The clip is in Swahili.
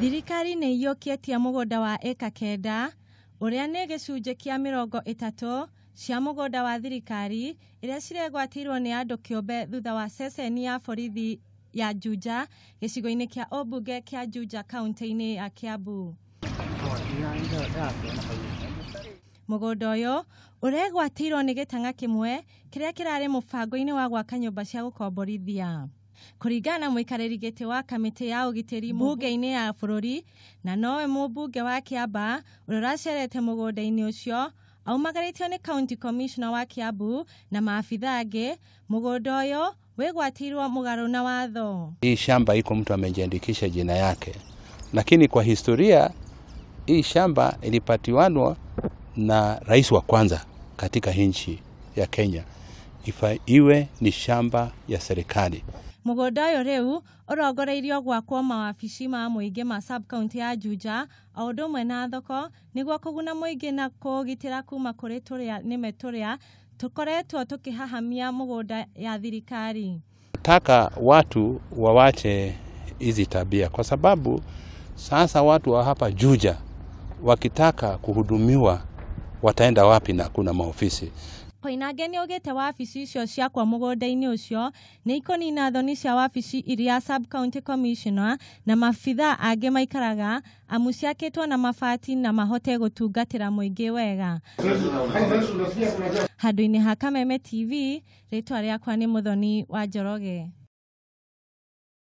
thirikari nĩ ĩiyũkĩtie mũgũnda wa ĩka kenda ũrĩa nĩ gĩcunjĩ kĩa mĩrongo ĩtatũ cia mũgũnda wa thirikari iria ciregwatĩirwo nĩ andũ kĩũmbe thutha wa ceceni ya borithi ya Juja gĩcigo-inĩ kĩa ũmbunge kĩa Juja kauntä-inä ya Kiambu. Mũgũnda ũyũ ũregwatĩirwo nĩ gĩtang'a kä kĩrĩa må bango-inä wa gwaka mba cia komborithia kuringana mwikariri giti waka kamiti ya ugitiri mbunge-ini ya na noe mbuge wa aba, ulorashe rete mũgũnda-inĩ Au aumagarĩtio one county commissioner waki abu na maafidhage angĩ wegu atiru wa mũgarũ na watho hii shamba iko mtu amejiandikisha jina yake lakini kwa historia hii shamba ilipatiwanwa na rais wa kwanza katika hinchi ya Kenya ifa iwe ni shamba ya serikali. Mũgũnda ũyũ rĩu ũrongoreirio gwakwo mawabici ma mũingĩ ma sab-kauntĩ ya Juja o ũndũ ũmwe na thoko nĩguo kũguna mũingĩ na kũũgitĩra kuuma kũrĩ tũrĩa nĩme tũrĩa tũkoretwo tũkĩhahamia mĩgũnda ya thirikari. taka watu wawache hizi tabia kwa sababu sasa watu wa hapa Juja wakitaka kuhudumiwa wataenda wapi na kuna maofisi? koinange nä te wabici icio ciakwa må nda inä å cio nä ikonina thoni cia wabici iria sub county commissioner na mabitha angä maikaraga amu ciakä two na mabati na mahote gå tungatä ra må ingä wega handå-inä ha kameme tv rä twa rä akwa nä må thoni wa njoroge